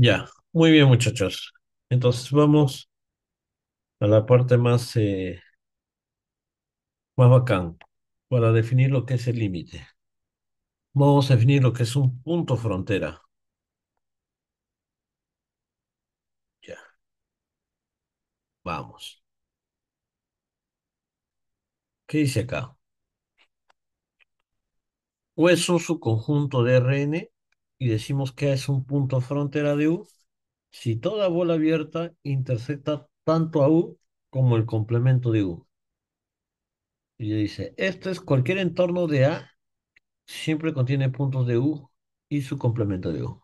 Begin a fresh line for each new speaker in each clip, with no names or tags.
Ya, muy bien, muchachos. Entonces vamos a la parte más, eh, más bacán para definir lo que es el límite. Vamos a definir lo que es un punto frontera. Ya, vamos. ¿Qué dice acá? O es un subconjunto de Rn y decimos que es un punto frontera de U si toda bola abierta intersecta tanto a U como el complemento de U. Y dice, esto es cualquier entorno de A siempre contiene puntos de U y su complemento de U.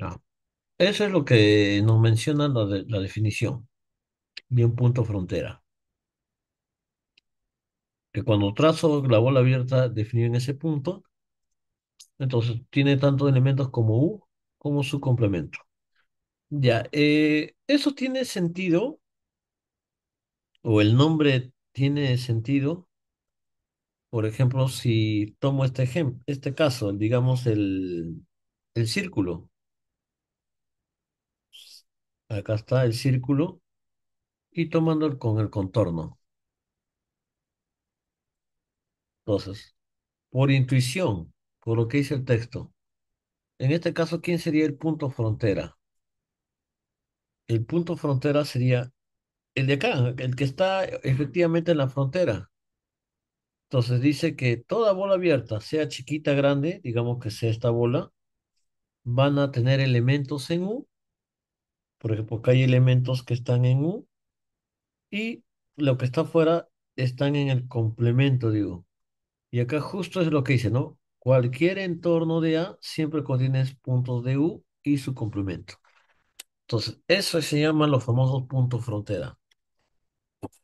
Ah, eso es lo que nos menciona la, la definición de un punto frontera. Que cuando trazo la bola abierta definida en ese punto, entonces, tiene tanto elementos como U como su complemento. Ya, eh, eso tiene sentido, o el nombre tiene sentido. Por ejemplo, si tomo este ejemplo, este caso, digamos el, el círculo. Acá está el círculo y tomando con el contorno. Entonces, por intuición, por lo que dice el texto. En este caso, ¿quién sería el punto frontera? El punto frontera sería el de acá, el que está efectivamente en la frontera. Entonces dice que toda bola abierta, sea chiquita, grande, digamos que sea esta bola, van a tener elementos en U. Por ejemplo, hay elementos que están en U y lo que está afuera están en el complemento digo. Y acá justo es lo que dice, ¿no? Cualquier entorno de A siempre contiene puntos de U y su complemento. Entonces, eso se llaman los famosos puntos frontera.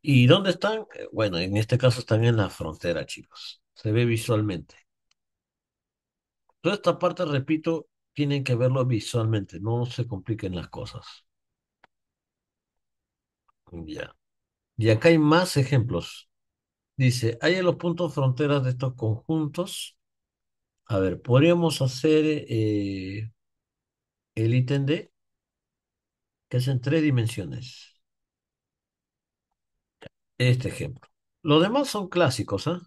¿Y dónde están? Eh, bueno, en este caso están en la frontera, chicos. Se ve visualmente. Toda esta parte, repito, tienen que verlo visualmente. No se compliquen las cosas. Ya. Y acá hay más ejemplos. Dice, hay en los puntos fronteras de estos conjuntos a ver, podríamos hacer eh, el ítem D, que es en tres dimensiones. Este ejemplo. Los demás son clásicos, ¿ah?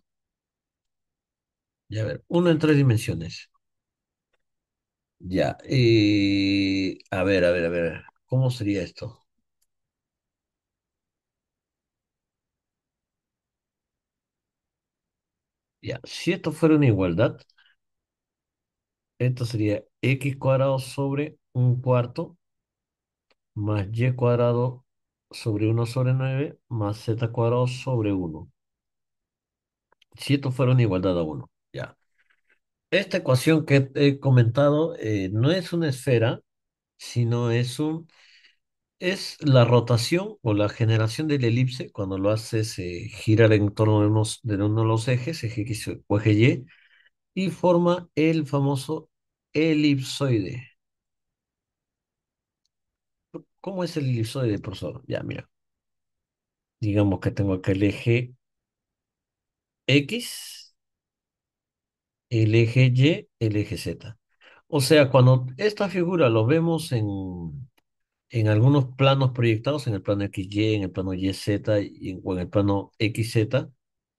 Ya a ver, uno en tres dimensiones. Ya, y a ver, a ver, a ver, ¿cómo sería esto? Ya, si esto fuera una igualdad, esto sería x cuadrado sobre un cuarto más y cuadrado sobre 1 sobre 9 más z cuadrado sobre 1. Si esto fuera una igualdad a 1, ya. Esta ecuación que he comentado eh, no es una esfera, sino es un es la rotación o la generación del elipse cuando lo hace eh, girar en torno de, de uno de los ejes, eje X o eje Y, y forma el famoso elipsoide. ¿Cómo es el elipsoide, profesor? Ya, mira. Digamos que tengo acá el eje X, el eje Y, el eje Z. O sea, cuando esta figura lo vemos en, en algunos planos proyectados, en el plano XY, en el plano YZ y o en el plano XZ,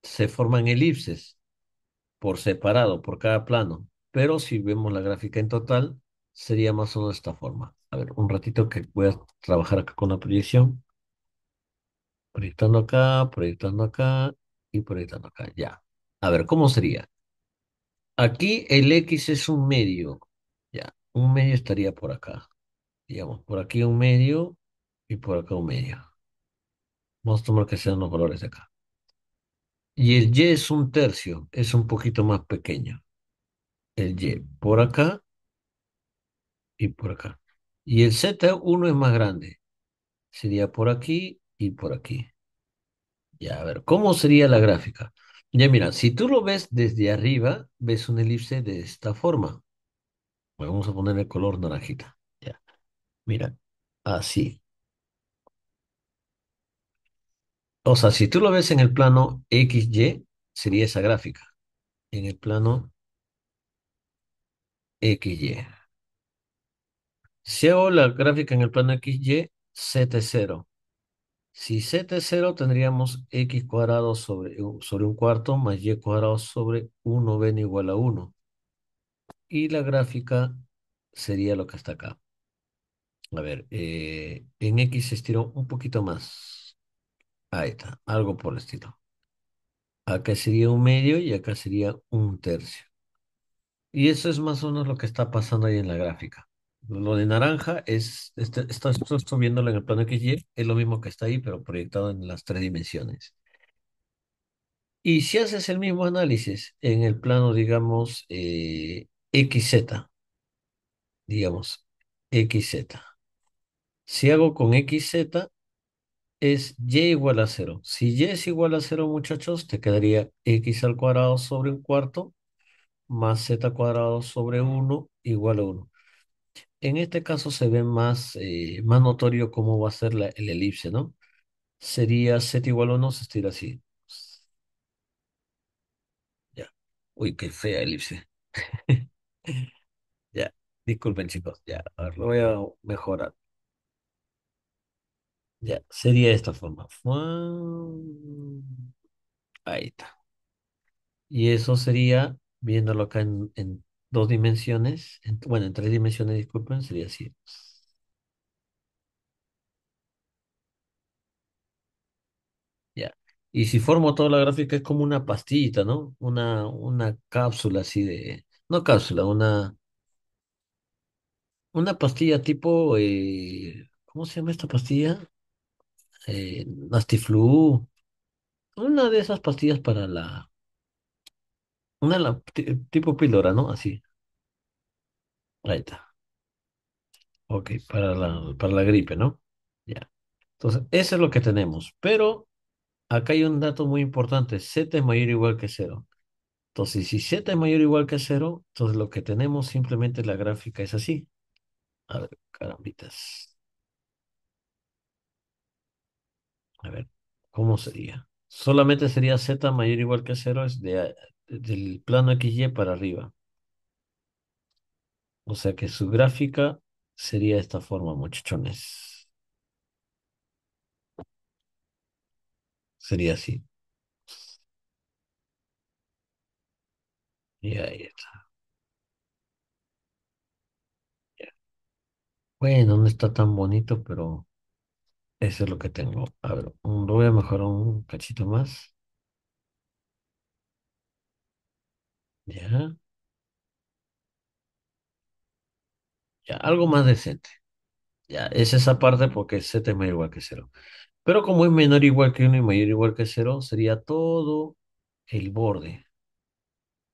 se forman elipses por separado, por cada plano pero si vemos la gráfica en total, sería más o menos de esta forma. A ver, un ratito que voy a trabajar acá con la proyección. Proyectando acá, proyectando acá y proyectando acá, ya. A ver, ¿cómo sería? Aquí el X es un medio, ya. Un medio estaría por acá. Digamos, por aquí un medio y por acá un medio. Vamos a tomar que sean los valores de acá. Y el Y es un tercio, es un poquito más pequeño el Y por acá y por acá. Y el Z1 es más grande. Sería por aquí y por aquí. Ya, a ver, ¿cómo sería la gráfica? Ya mira, si tú lo ves desde arriba, ves un elipse de esta forma. Vamos a poner el color naranjita. Ya. Mira, así. O sea, si tú lo ves en el plano XY, sería esa gráfica. En el plano XY. hago la gráfica en el plano XY, z 0 Si z 0 tendríamos X cuadrado sobre, sobre un cuarto más Y cuadrado sobre 1 ven igual a 1. Y la gráfica sería lo que está acá. A ver, eh, en X se estiró un poquito más. Ahí está, algo por el estilo. Acá sería un medio y acá sería un tercio. Y eso es más o menos lo que está pasando ahí en la gráfica. Lo de naranja es, Esto este, estoy viéndolo en el plano XY, es lo mismo que está ahí, pero proyectado en las tres dimensiones. Y si haces el mismo análisis en el plano, digamos, eh, XZ, digamos, XZ. Si hago con XZ, es Y igual a cero. Si Y es igual a cero, muchachos, te quedaría X al cuadrado sobre un cuarto más z cuadrado sobre 1 igual a 1. En este caso se ve más, eh, más notorio cómo va a ser la, el elipse, ¿no? Sería z igual a 1, se estira así. Ya. Uy, qué fea elipse. ya, disculpen chicos, ya, a ver, lo voy a mejorar. Ya, sería de esta forma. Ahí está. Y eso sería viéndolo acá en, dos dimensiones, bueno, en tres dimensiones, disculpen, sería así. Ya. Y si formo toda la gráfica es como una pastillita, ¿no? Una, una cápsula así de, no cápsula, una, una pastilla tipo, eh, ¿cómo se llama esta pastilla? Eh, Nastiflu. Una de esas pastillas para la una tipo píldora, ¿no? Así. Ahí está. Ok, para la, para la gripe, ¿no? Ya. Entonces, eso es lo que tenemos. Pero acá hay un dato muy importante. Z es mayor o igual que cero. Entonces, si Z es mayor o igual que cero, entonces lo que tenemos simplemente la gráfica es así. A ver, carambitas. A ver, ¿cómo sería? Solamente sería Z mayor o igual que cero es de, del plano XY para arriba. O sea que su gráfica sería de esta forma, muchachones. Sería así. Y ahí está. Bueno, no está tan bonito, pero eso es lo que tengo. A ver, lo voy a mejorar un cachito más. Ya, ya, algo más decente. Ya, es esa parte porque es mayor o igual que cero. Pero como es menor igual que 1 y mayor o igual que cero, sería todo el borde,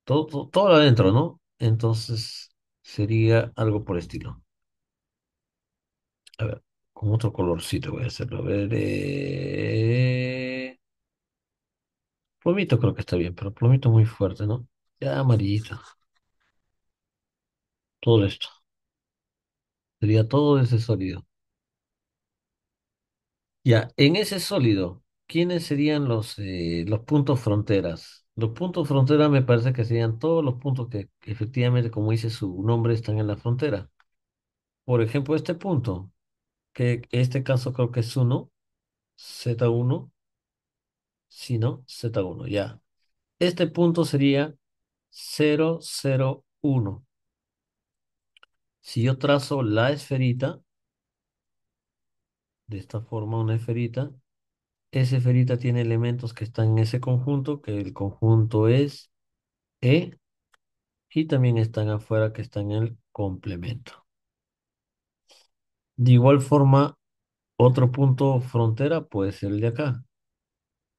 todo, todo, adentro, ¿no? Entonces sería algo por estilo. A ver, con otro colorcito voy a hacerlo. A ver, eh, plomito creo que está bien, pero plomito muy fuerte, ¿no? ya amarillito. Todo esto. Sería todo ese sólido. Ya, en ese sólido, ¿quiénes serían los, eh, los puntos fronteras? Los puntos fronteras me parece que serían todos los puntos que, efectivamente, como dice su nombre, están en la frontera. Por ejemplo, este punto, que en este caso creo que es 1, Z1, si no, Z1, ya. Este punto sería 1 Si yo trazo la esferita, de esta forma una esferita, esa esferita tiene elementos que están en ese conjunto, que el conjunto es E, y también están afuera que están en el complemento. De igual forma, otro punto frontera puede ser el de acá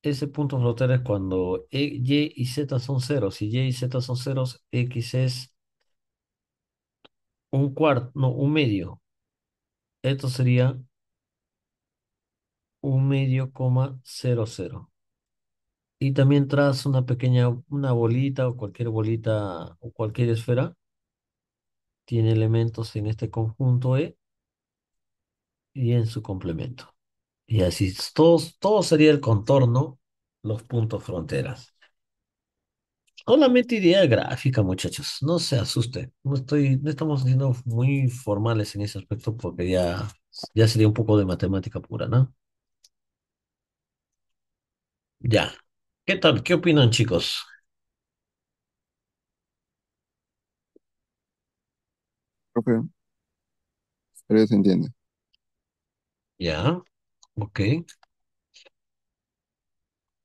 ese punto flotante es cuando e, Y y Z son ceros. Si Y y Z son ceros, X es un cuarto, no, un medio. Esto sería un medio coma cero cero. Y también tras una pequeña, una bolita o cualquier bolita o cualquier esfera, tiene elementos en este conjunto E y en su complemento. Y así todo, todo sería el contorno, los puntos fronteras. Solamente idea gráfica, muchachos. No se asuste No, estoy, no estamos siendo muy formales en ese aspecto porque ya, ya sería un poco de matemática pura, ¿no? Ya. ¿Qué tal? ¿Qué opinan, chicos? creo pero se entiende. Ya. Ok.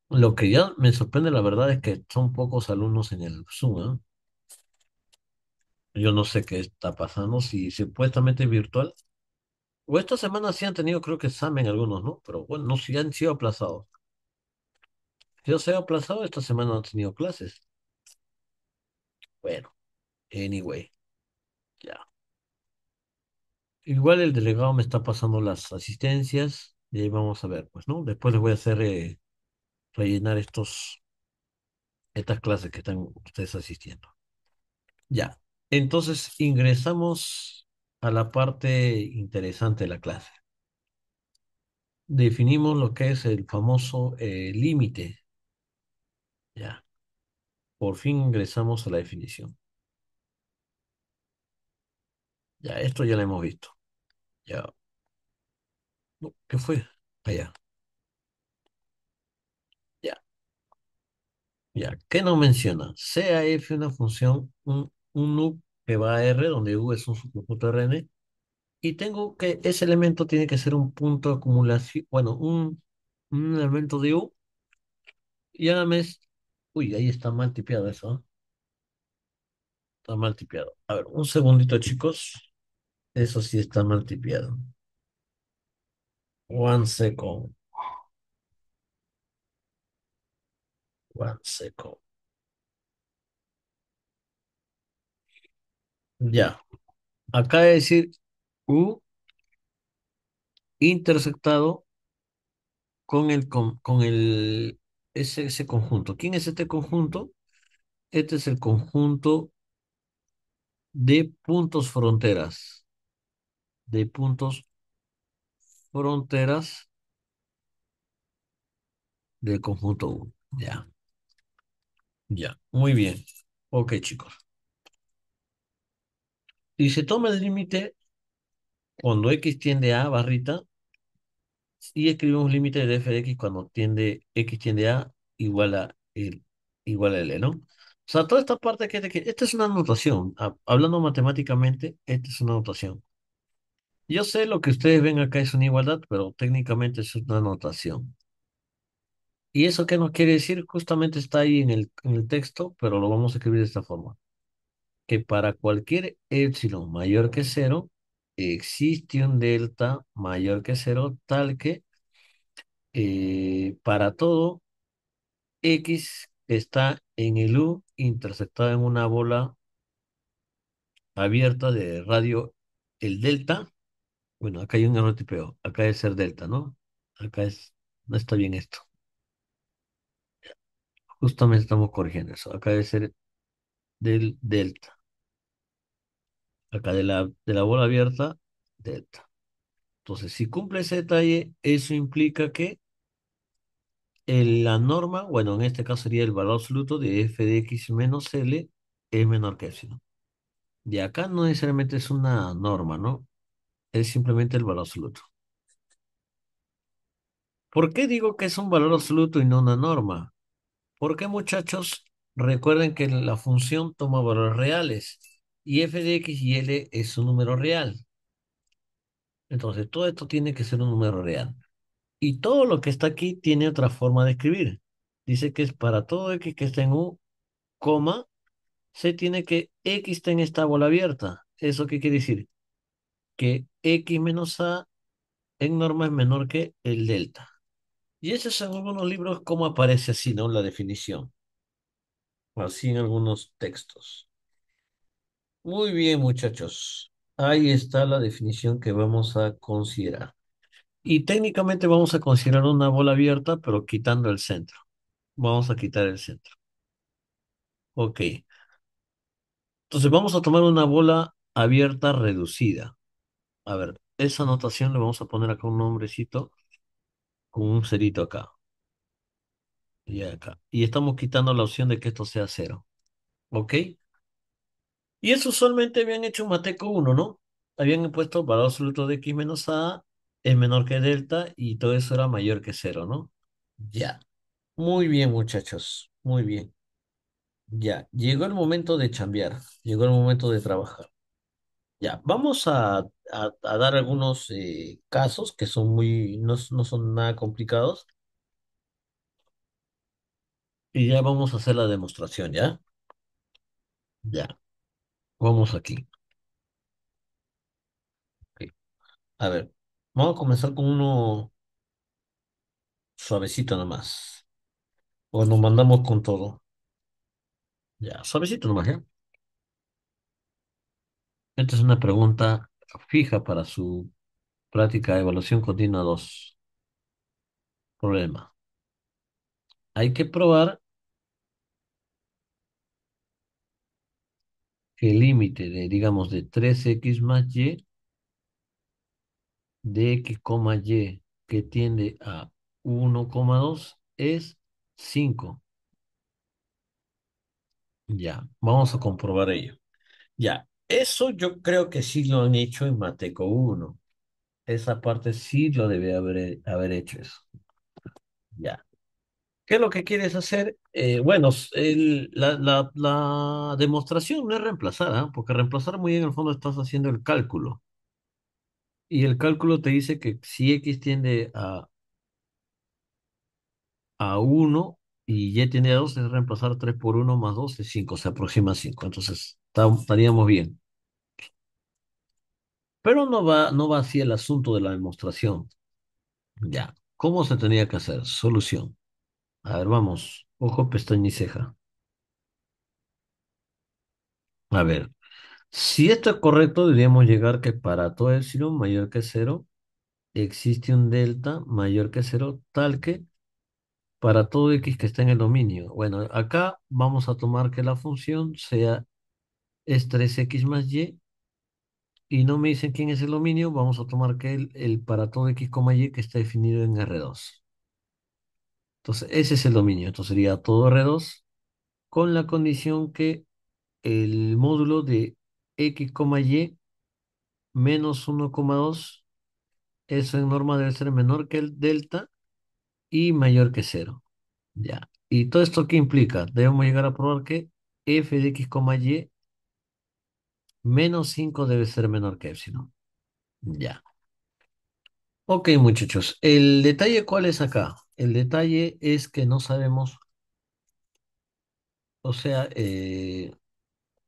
Lo que ya me sorprende, la verdad, es que son pocos alumnos en el Zoom, ¿eh? Yo no sé qué está pasando, si supuestamente es virtual. O esta semana sí han tenido, creo que examen algunos, ¿no? Pero bueno, no, si han sido aplazados. Si yo se ha aplazado, esta semana no han tenido clases. Bueno, anyway, ya. Igual el delegado me está pasando las asistencias. Y ahí vamos a ver, pues, ¿no? Después les voy a hacer eh, rellenar estos, estas clases que están ustedes asistiendo. Ya. Entonces ingresamos a la parte interesante de la clase. Definimos lo que es el famoso eh, límite. Ya. Por fin ingresamos a la definición. Ya, esto ya lo hemos visto. Ya, ¿Qué fue? Allá. Ya. Ya. ¿Qué no menciona? Sea f una función, un, un u que va a R, donde U es un subconjunto Rn, y tengo que ese elemento tiene que ser un punto de acumulación, bueno, un, un elemento de U, y es. uy, ahí está mal tipeado eso, está mal tipeado. A ver, un segundito, chicos, eso sí está mal tipeado. One second. One second. Ya. Acá de decir U intersectado con el con, con el ese, ese conjunto. ¿Quién es este conjunto? Este es el conjunto de puntos fronteras. De puntos fronteras del conjunto 1. Ya. Ya. Muy bien. Ok, chicos. Y se toma el límite cuando x tiende a barrita y escribimos límite de f de x cuando tiende x tiende a igual a el, igual a l, ¿no? O sea, toda esta parte que, que esta es una notación, hablando matemáticamente, esta es una notación. Yo sé lo que ustedes ven acá es una igualdad, pero técnicamente es una anotación. ¿Y eso qué nos quiere decir? Justamente está ahí en el, texto, pero lo vamos a escribir de esta forma. Que para cualquier epsilon mayor que cero, existe un delta mayor que cero, tal que eh, para todo X está en el U interceptado en una bola abierta de radio, el delta bueno, acá hay un error Acá debe ser delta, ¿no? Acá es, no está bien esto. Justamente estamos corrigiendo eso. Acá debe ser del delta. Acá de la, de la bola abierta, delta. Entonces, si cumple ese detalle, eso implica que la norma, bueno, en este caso sería el valor absoluto de f de x menos l es menor que epsilon. De acá no necesariamente es una norma, ¿no? es simplemente el valor absoluto. ¿Por qué digo que es un valor absoluto y no una norma? Porque muchachos, recuerden que la función toma valores reales y f de x y l es un número real. Entonces todo esto tiene que ser un número real. Y todo lo que está aquí tiene otra forma de escribir. Dice que es para todo x que está en u, coma, se tiene que x está en esta bola abierta. ¿Eso qué quiere decir? Que X menos A en norma es menor que el delta. Y eso es en algunos libros cómo aparece así, ¿no? La definición. Así en algunos textos. Muy bien, muchachos. Ahí está la definición que vamos a considerar. Y técnicamente vamos a considerar una bola abierta, pero quitando el centro. Vamos a quitar el centro. Ok. Entonces vamos a tomar una bola abierta reducida. A ver, esa anotación le vamos a poner acá un nombrecito con un cerito acá. Y acá. Y estamos quitando la opción de que esto sea cero. ¿Ok? Y eso solamente habían hecho un Mateco 1, ¿no? Habían puesto valor absoluto de x menos a es menor que delta y todo eso era mayor que cero, ¿no? Ya. Muy bien, muchachos. Muy bien. Ya. Llegó el momento de chambear. Llegó el momento de trabajar. Ya. Vamos a a, dar algunos eh, casos que son muy, no, son nada complicados. Y ya vamos a hacer la demostración, ¿ya? Ya. Vamos aquí. A ver, vamos a comenzar con uno suavecito nomás. O nos mandamos con todo. Ya, suavecito nomás, ¿ya? Esta es una pregunta fija para su práctica de evaluación continua 2. Problema. Hay que probar que el límite de, digamos, de 3x más y de x, y que tiende a 1,2 es 5. Ya, vamos a comprobar ello. Ya, eso yo creo que sí lo han hecho en Mateco 1. Esa parte sí lo debe haber, hecho eso. Ya. ¿Qué es lo que quieres hacer? Eh, bueno, la, demostración no es reemplazar, porque reemplazar muy en el fondo estás haciendo el cálculo. Y el cálculo te dice que si x tiende a, a 1 y y tiende a 2, es reemplazar 3 por 1 más 2 es 5, se aproxima a 5. Entonces, estaríamos bien. Pero no va, no va así el asunto de la demostración. Ya, ¿cómo se tenía que hacer? Solución. A ver, vamos. Ojo, pestaña y ceja. A ver, si esto es correcto, deberíamos llegar que para todo epsilon mayor que cero existe un delta mayor que cero, tal que para todo x que está en el dominio. Bueno, acá vamos a tomar que la función sea es 3x más y, y no me dicen quién es el dominio, vamos a tomar que el, el para todo x, y que está definido en R2. Entonces, ese es el dominio. Entonces sería todo R2 con la condición que el módulo de x, y menos 1,2, eso en norma debe ser menor que el delta y mayor que 0. Ya. ¿Y todo esto qué implica? Debemos llegar a probar que f de x, y Menos 5 debe ser menor que epsilon. Ya. Ok, muchachos. ¿El detalle cuál es acá? El detalle es que no sabemos, o sea, eh,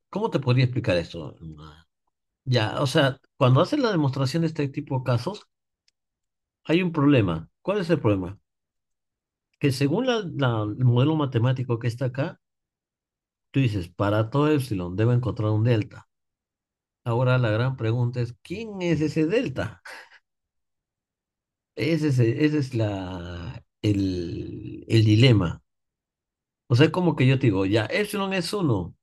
¿cómo te podría explicar esto? Ya, o sea, cuando haces la demostración de este tipo de casos, hay un problema. ¿Cuál es el problema? Que según el modelo matemático que está acá, tú dices, para todo epsilon debo encontrar un delta. Ahora la gran pregunta es, ¿quién es ese delta? Ese es, e, ese es la, el, dilema. O sea, es como que yo te digo, ya, epsilon es uno.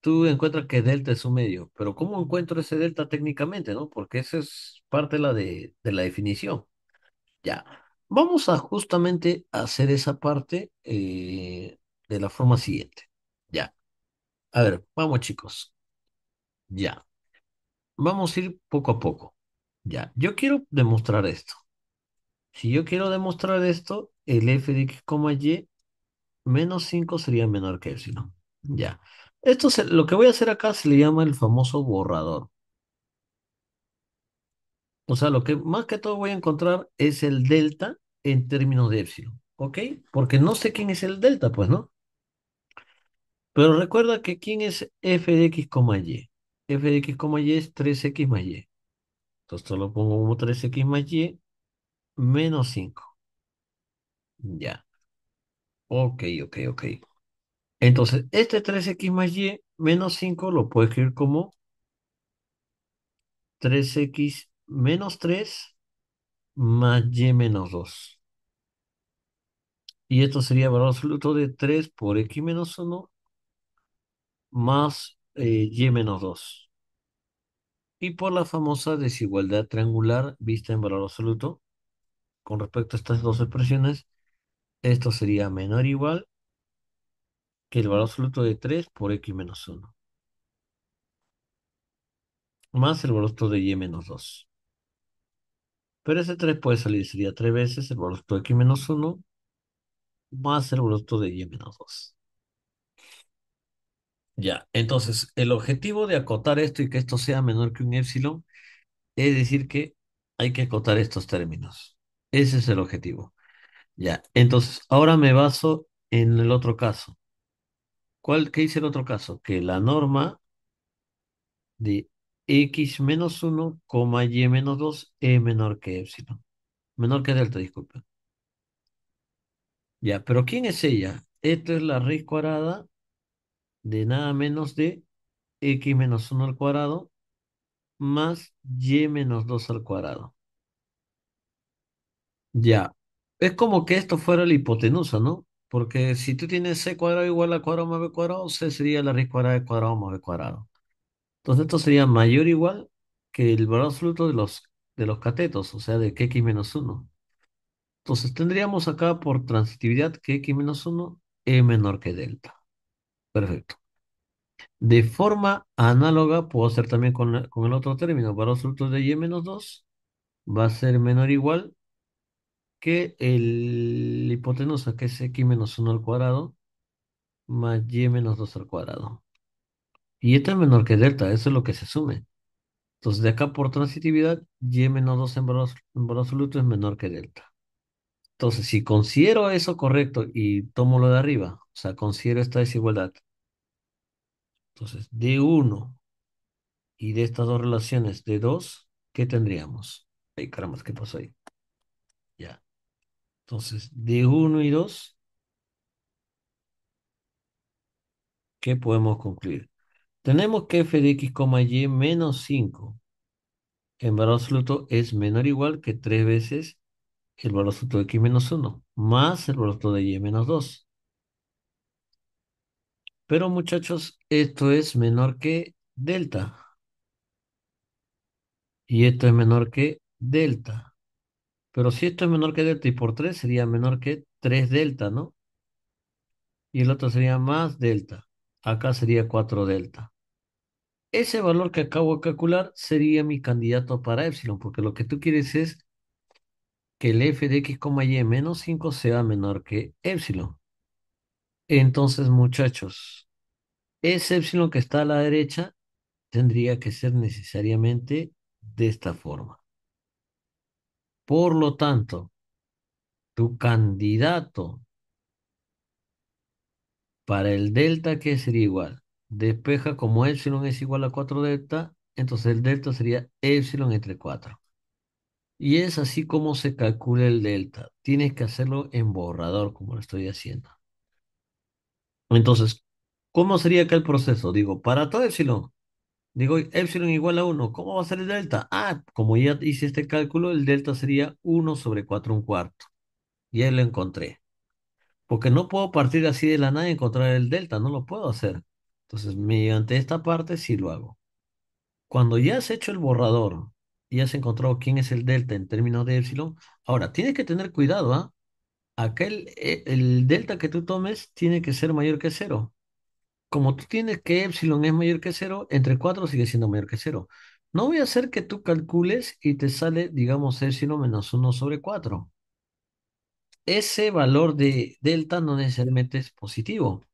Tú encuentras que delta es un medio, pero ¿cómo encuentro ese delta técnicamente, no? Porque esa es parte de la, de, la definición. Ya, vamos a justamente hacer esa parte eh, de la forma siguiente. Ya. A ver, vamos chicos. Ya vamos a ir poco a poco. Ya, yo quiero demostrar esto. Si yo quiero demostrar esto, el f de x, y menos 5 sería menor que epsilon. Ya. Esto es, lo que voy a hacer acá se le llama el famoso borrador. O sea, lo que más que todo voy a encontrar es el delta en términos de epsilon. ¿Ok? Porque no sé quién es el delta, pues, ¿no? Pero recuerda que quién es f de x, y f de x, y es 3x más y. Entonces lo pongo como 3x más y menos 5. Ya. Ok, ok, ok. Entonces, este 3x más y menos 5 lo puedo escribir como 3x menos 3 más y menos 2. Y esto sería el valor absoluto de 3 por x menos 1 más eh, y menos 2 Y por la famosa desigualdad triangular vista en valor absoluto, con respecto a estas dos expresiones, esto sería menor o igual que el valor absoluto de 3 por x menos 1. Más el valor absoluto de y menos 2. Pero ese 3 puede salir, sería 3 veces el valor absoluto de x menos 1 más el valor absoluto de y menos 2. Ya, entonces, el objetivo de acotar esto y que esto sea menor que un epsilon es decir que hay que acotar estos términos. Ese es el objetivo. Ya, entonces, ahora me baso en el otro caso. ¿Cuál, qué dice el otro caso? Que la norma de x menos 1, y menos 2 es menor que epsilon. Menor que delta, disculpen. Ya, pero ¿quién es ella? Esta es la raíz cuadrada de nada menos de x menos 1 al cuadrado más y menos 2 al cuadrado. Ya. Es como que esto fuera la hipotenusa, ¿no? Porque si tú tienes c cuadrado igual a cuadrado más b cuadrado, c sería la raíz cuadrada de cuadrado más b cuadrado. Entonces esto sería mayor o igual que el valor absoluto de los, de los catetos, o sea, de que x menos 1. Entonces tendríamos acá por transitividad que x menos 1 es menor que delta. Perfecto. De forma análoga, puedo hacer también con, el otro término. Para absoluto de y menos 2 va a ser menor o igual que el hipotenusa, que es x menos 1 al cuadrado, más y menos 2 al cuadrado. Y esta es menor que delta, eso es lo que se sume. Entonces, de acá por transitividad, y menos 2 en en valor absoluto es menor que delta. Entonces, si considero eso correcto y tomo lo de arriba, o sea, considero esta desigualdad entonces, de 1 y de estas dos relaciones de 2, ¿qué tendríamos? Ay, caramba, ¿qué pasó ahí? Ya. Entonces, de 1 y 2, ¿qué podemos concluir? Tenemos que f de x, y menos 5 en valor absoluto es menor o igual que 3 veces el valor absoluto de x menos 1 más el valor absoluto de y menos 2. Pero muchachos, esto es menor que delta. Y esto es menor que delta. Pero si esto es menor que delta y por 3 sería menor que 3 delta, ¿no? Y el otro sería más delta. Acá sería 4 delta. Ese valor que acabo de calcular sería mi candidato para epsilon, porque lo que tú quieres es que el f de x, y menos 5 sea menor que epsilon. Entonces, muchachos, ese epsilon que está a la derecha tendría que ser necesariamente de esta forma. Por lo tanto, tu candidato para el delta que sería igual, despeja como epsilon es igual a 4 delta, entonces el delta sería epsilon entre 4. Y es así como se calcula el delta. Tienes que hacerlo en borrador, como lo estoy haciendo. Entonces, ¿cómo sería acá el proceso? Digo, para todo epsilon, digo epsilon igual a 1, ¿cómo va a ser el delta? Ah, como ya hice este cálculo, el delta sería 1 sobre 4 un cuarto. Y ahí lo encontré. Porque no puedo partir así de la nada y encontrar el delta, no lo puedo hacer. Entonces, mediante esta parte sí lo hago. Cuando ya has hecho el borrador y has encontrado quién es el delta en términos de epsilon, ahora tienes que tener cuidado, ¿ah? aquel, eh, el delta que tú tomes tiene que ser mayor que cero. Como tú tienes que epsilon es mayor que cero, entre 4 sigue siendo mayor que cero. No voy a hacer que tú calcules y te sale, digamos, epsilon menos 1 sobre 4. Ese valor de delta no necesariamente es positivo.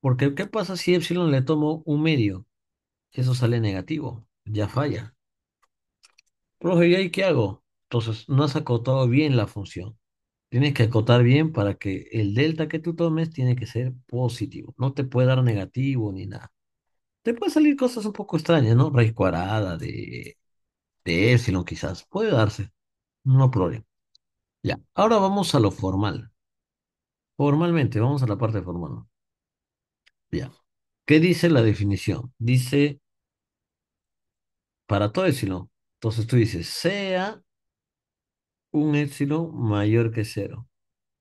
Porque, ¿qué pasa si epsilon le tomo un medio? Eso sale negativo, ya falla. Profe, ¿y ahí qué hago? Entonces, no has acotado bien la función. Tienes que acotar bien para que el delta que tú tomes tiene que ser positivo. No te puede dar negativo ni nada. Te pueden salir cosas un poco extrañas, ¿no? Raíz cuadrada de, de epsilon quizás. Puede darse. No problema. Ya. Ahora vamos a lo formal. Formalmente, vamos a la parte formal. Ya. ¿Qué dice la definición? Dice para todo epsilon. Entonces tú dices sea un epsilon mayor que cero.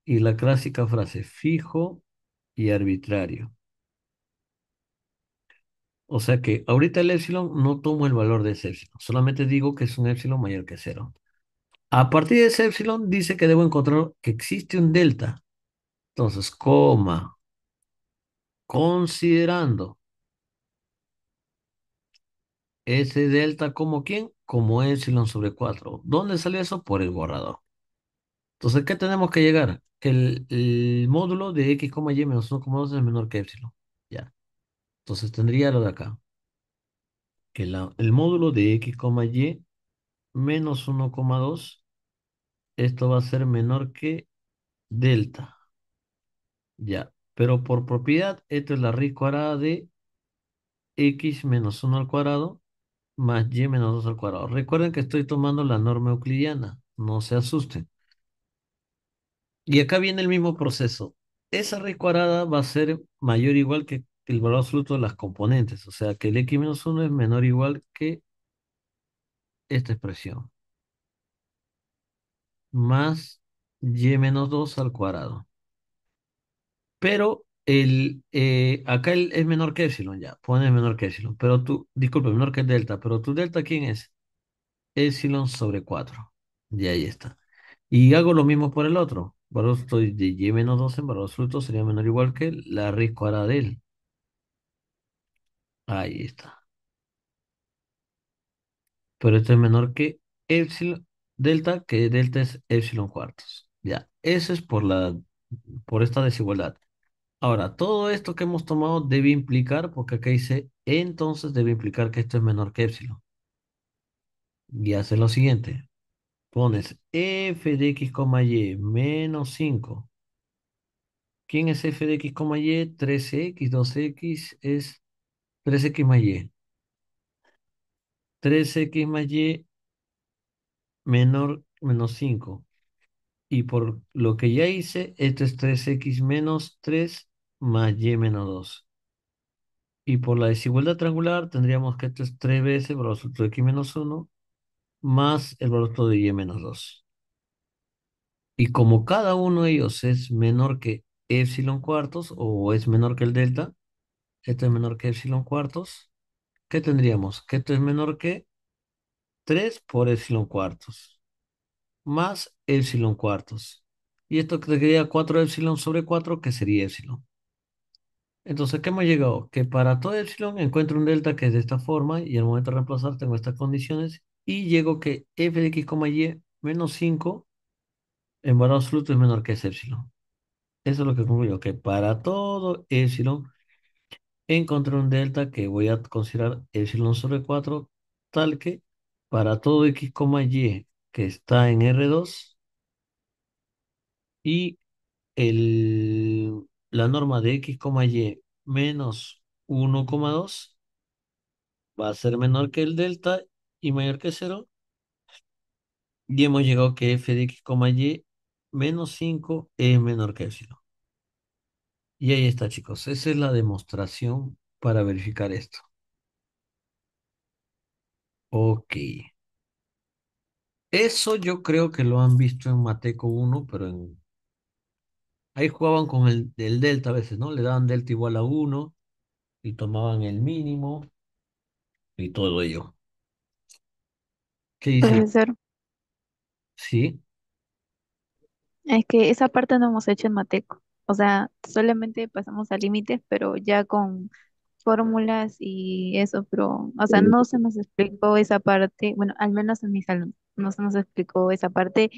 Y la clásica frase, fijo y arbitrario. O sea que ahorita el épsilon no tomo el valor de ese epsilon, solamente digo que es un épsilon mayor que cero. A partir de ese epsilon dice que debo encontrar que existe un delta. Entonces, coma, considerando ¿Ese delta como quién? Como epsilon sobre 4. ¿Dónde salió eso? Por el borrador. Entonces, ¿qué tenemos que llegar? Que el, módulo de x, y menos 1,2 es menor que epsilon. Ya. Entonces tendría lo de acá. Que la, el módulo de x, y menos 1,2, esto va a ser menor que delta. Ya. Pero por propiedad, esto es la raíz cuadrada de x menos 1 al cuadrado más y menos 2 al cuadrado. Recuerden que estoy tomando la norma euclidiana, no se asusten. Y acá viene el mismo proceso. Esa raíz cuadrada va a ser mayor o igual que el valor absoluto de las componentes, o sea que el x menos 1 es menor o igual que esta expresión. Más y menos 2 al cuadrado. Pero el, eh, acá el, es menor que epsilon, ya, pone menor que epsilon, pero tú, disculpe, menor que delta, pero tu delta, ¿quién es? Epsilon sobre 4, y ahí está. Y hago lo mismo por el otro, valor estoy de y menos 2 en valor absoluto sería menor o igual que la raíz cuadrada de él. Ahí está. Pero esto es menor que epsilon delta, que delta es epsilon cuartos. Ya, eso es por la, por esta desigualdad. Ahora, todo esto que hemos tomado debe implicar, porque acá dice, entonces debe implicar que esto es menor que épsilon. Y hace lo siguiente. Pones f de x, y menos 5. ¿Quién es f de x, y? 3x, 2x es 3x más y. 3x más y menor menos 5. Y por lo que ya hice, esto es 3x menos 3 más y menos 2. Y por la desigualdad triangular tendríamos que esto es 3 veces el valor absoluto de x menos 1 más el valor absoluto de y menos 2. Y como cada uno de ellos es menor que epsilon cuartos o es menor que el delta, esto es menor que epsilon cuartos, ¿qué tendríamos? Que esto es menor que 3 por epsilon cuartos más epsilon cuartos. Y esto quedaría 4 epsilon sobre 4, que sería epsilon. Entonces, ¿qué ha llegado? Que para todo epsilon encuentro un delta que es de esta forma y al momento de reemplazar tengo estas condiciones y llego que f de x, y menos 5 en valor absoluto es menor que es epsilon. Eso es lo que concluyo, que para todo epsilon encontré un delta que voy a considerar epsilon sobre 4 tal que para todo x, y que está en R2 y el la norma de x, y menos 1,2 va a ser menor que el delta y mayor que 0. Y hemos llegado a que f de x, y menos 5 es menor que 0. Y ahí está, chicos. Esa es la demostración para verificar esto. Ok. Eso yo creo que lo han visto en Mateco 1, pero en Ahí jugaban con el, delta a veces, ¿no? Le daban delta igual a 1 y tomaban el mínimo y todo ello. ¿Qué dice? Sí, es que esa parte no hemos hecho en Mateco. O sea, solamente pasamos a límites, pero ya con fórmulas y eso, pero, o sea, no se nos explicó esa parte, bueno, al menos en mi salón, no se nos explicó esa parte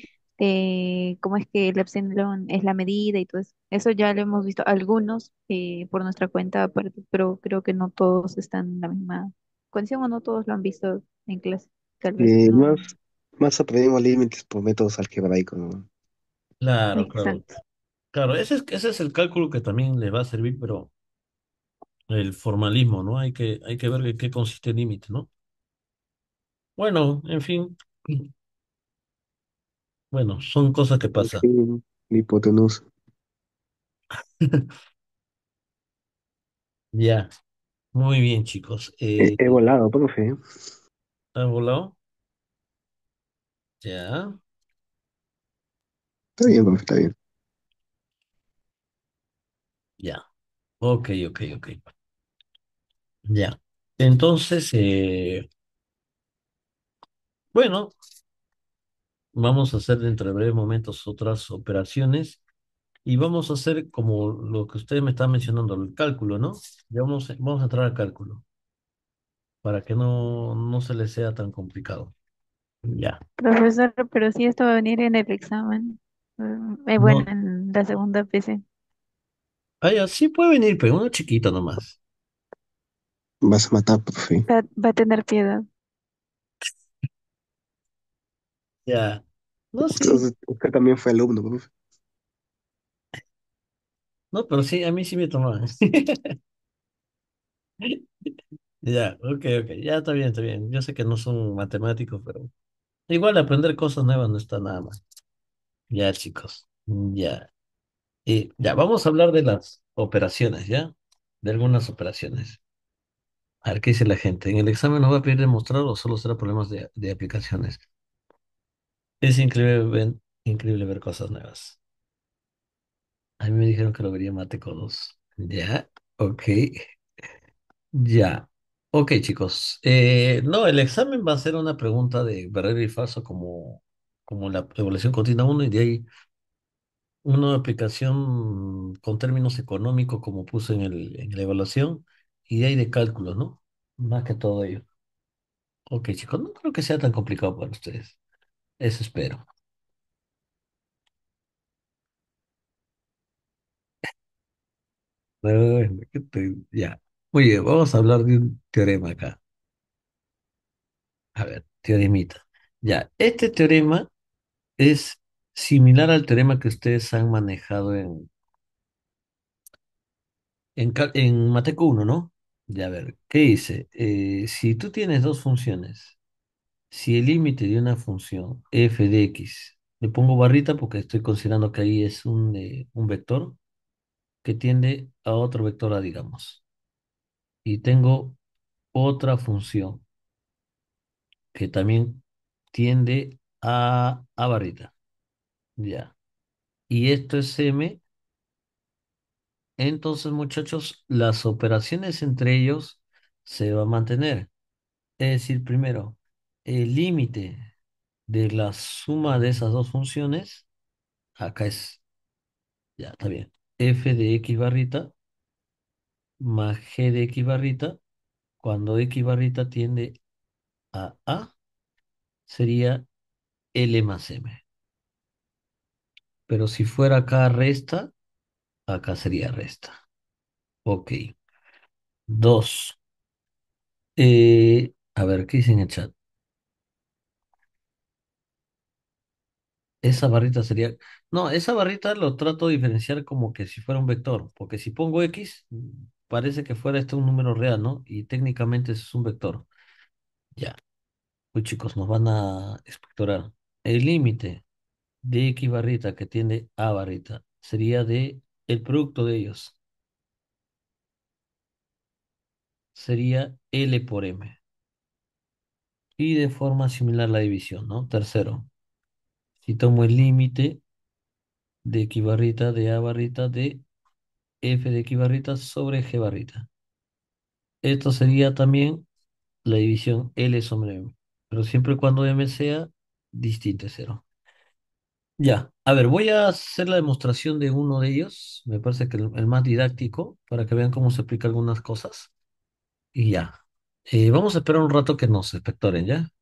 este, cómo es que el epsilon es la medida y todo eso. Eso ya lo hemos visto algunos eh, por nuestra cuenta aparte, pero creo que no todos están en la misma condición o no todos lo han visto en clase. Eh, más, más aprendemos límites por métodos algebraicos, Claro, claro. Claro, ese es, ese es el cálculo que también les va a servir, pero el formalismo, ¿no? Hay que, hay que ver en qué consiste el límite, ¿no? Bueno, en fin. Bueno, son cosas que pues pasan. hipotenusa. Ya, muy bien, chicos. He, eh, volado, profe. ¿has ¿eh? volado? Ya. Está bien, profe, está bien. Ya. Ok, ok, ok. Ya. Entonces, eh, bueno, Vamos a hacer dentro de breves momentos otras operaciones y vamos a hacer como lo que ustedes me están mencionando, el cálculo, ¿no? Ya vamos, vamos a entrar al cálculo para que no, no se le sea tan complicado. Ya. Profesor, pero si esto va a venir en el examen, Me eh, bueno, en la segunda PC. Ah, ya, sí puede venir, pero uno chiquito nomás. Vas a matar, profe. Va, va a tener piedad. Ya. No, sé usted también fue alumno, profe. No, pero sí, a mí sí me tomó Ya, ok, ok. Ya está bien, está bien. Yo sé que no son matemáticos, pero igual aprender cosas nuevas no está nada mal. Ya, chicos. Ya. Y ya, vamos a hablar de las operaciones, ¿ya? De algunas operaciones. A ver qué dice la gente. En el examen nos va a pedir demostrar o solo será problemas de aplicaciones. Es increíble, increíble ver cosas nuevas. A mí me dijeron que lo vería mate con dos. Ya, ok, ya. Ok, chicos. Eh, no, el examen va a ser una pregunta de verdadero y falso como, como la evaluación continua uno, y de ahí una aplicación con términos económicos como puse en el, en la evaluación y de ahí de cálculo, ¿no? Más que todo ello. Ok, chicos, no creo que sea tan complicado para ustedes. Eso espero. ya. Muy vamos a hablar de un teorema acá. A ver, teoremita. Ya, este teorema es similar al teorema que ustedes han manejado en, en, Mateco 1, ¿no? Ya, a ver, ¿qué dice? Eh, si tú tienes dos funciones si el límite de una función f de x, le pongo barrita porque estoy considerando que ahí es un, eh, un vector que tiende a otro vector A, digamos. Y tengo otra función que también tiende a, a barrita. Ya. Y esto es m. Entonces, muchachos, las operaciones entre ellos se van a mantener. Es decir, primero, el límite de la suma de esas dos funciones, acá es, ya está bien, f de x barrita más g de x barrita, cuando x barrita tiende a a, sería l más m. Pero si fuera acá resta, acá sería resta. Ok. Dos. Eh, a ver, ¿qué dice en el chat? Esa barrita sería... No, esa barrita lo trato de diferenciar como que si fuera un vector, porque si pongo X, parece que fuera este un número real, ¿no? Y técnicamente eso es un vector. Ya. Uy, chicos, nos van a espectorar. El límite de X barrita que tiene a barrita sería de el producto de ellos. Sería L por M. Y de forma similar la división, ¿no? Tercero, y tomo el límite de x barrita de a barrita de f de x barrita sobre g barrita. Esto sería también la división L sobre M, pero siempre y cuando M sea distinto a cero. Ya, a ver, voy a hacer la demostración de uno de ellos, me parece que el, más didáctico, para que vean cómo se explica algunas cosas. Y ya, eh, vamos a esperar un rato que nos espectoren, ¿ya?